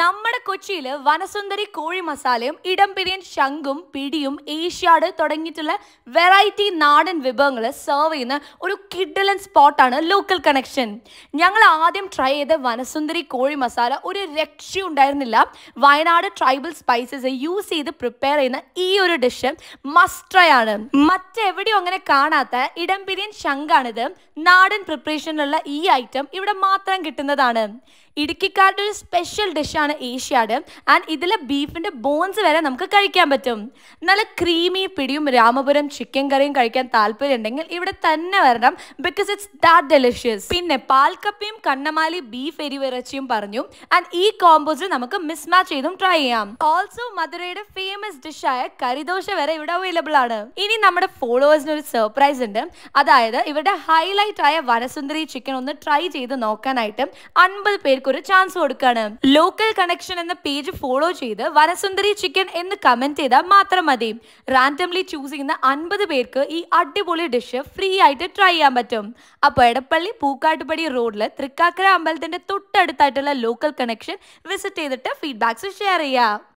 നമ്മുടെ കൊച്ചിയിൽ വനസുന്ദരി കോഴി മസാലയും ഇടം പിരിയൻ ശംഖും പിടിയും ഏഷ്യാഡ് തുടങ്ങിയിട്ടുള്ള വെറൈറ്റി നാടൻ വിഭവങ്ങൾ സെർവ് ചെയ്യുന്ന ഒരു കിഡലൻ സ്പോട്ടാണ് ലോക്കൽ കണക്ഷൻ ഞങ്ങൾ ആദ്യം ട്രൈ ചെയ്ത വനസുന്ദരി കോഴി മസാല ഒരു ഉണ്ടായിരുന്നില്ല വയനാട് ട്രൈബൽ സ്പൈസസ് യൂസ് ചെയ്ത് പ്രിപ്പയർ ചെയ്യുന്ന ഈ ഒരു ഡിഷ് മസ്റ്റ് ട്രൈ ആണ് മറ്റെവിടെയും അങ്ങനെ കാണാത്ത ഇടം പിരിയൻ ശംഖാണിത് നാടൻ പ്രിപ്പറേഷനിലുള്ള ഈ ഐറ്റം ഇവിടെ മാത്രം കിട്ടുന്നതാണ് ഇടുക്കിക്കാരുടെ ഒരു സ്പെഷ്യൽ ഡിഷാണ് ഏഷ്യ ടേസ്റ്റിയാണ് ആൻഡ് ഇതിലെ ബീഫിൻ്റെ ബോൺസ് വരെ നമുക്ക് കഴിക്കാൻ പറ്റും നല്ല ക്രീമി പിടിയും രാമപുരം ചിക്കൻ കറിയും കഴിക്കാൻ താല്പര്യം ഉണ്ടെങ്കിൽ ഇവിടെ തന്നെ വരണം ബിക്കോസ് ഇറ്റ്സ് ദാറ്റ് ഡെലിഷ്യസ് പിന്നെ പാൽക്കപ്പയും കണ്ണമാലി ബീഫ് എരിവിറച്ചിയും പറഞ്ഞു ആൻഡ് ഈ കോമ്പോസിൽ നമുക്ക് മിസ് മാച്ച് ചെയ്തും ട്രൈ ചെയ്യാം ഓൾസോ മധുരയുടെ ഫേമസ് ഡിഷായ കരിദോശ വരെ ഇവിടെ അവൈലബിൾ ആണ് ഇനി നമ്മുടെ ഫോളോവേഴ്സിന് ഒരു സർപ്രൈസ് ഉണ്ട് അതായത് ഇവരുടെ ഹൈലൈറ്റ് ആയ വനസുന്ദരി ചിക്കൻ ഒന്ന് ട്രൈ ചെയ്ത് നോക്കാനായിട്ട് അൻപത് പേർക്ക് ഒരു ചാൻസ് കൊടുക്കാണ് ലോക്കൽ കണക്ഷൻ എന്ന പേജ് ഫോളോ ചെയ്ത് വനസുന്ദരി ചിക്കൻ എന്ന് കമൻറ്റ് ചെയ്താൽ മാത്രം മതി റാൻഡംലി ചൂസ് ചെയ്യുന്ന അൻപത് പേർക്ക് ഈ അടിപൊളി ഡിഷ് ഫ്രീ ആയിട്ട് ട്രൈ ചെയ്യാൻ പറ്റും അപ്പോൾ എടപ്പള്ളി പൂക്കാട്ടുപടി റോഡിൽ തൃക്കാക്കര അമ്പലത്തിൻ്റെ തൊട്ടടുത്തായിട്ടുള്ള ലോക്കൽ കണക്ഷൻ വിസിറ്റ് ചെയ്തിട്ട് ഫീഡ്ബാക്സ് ഷെയർ ചെയ്യുക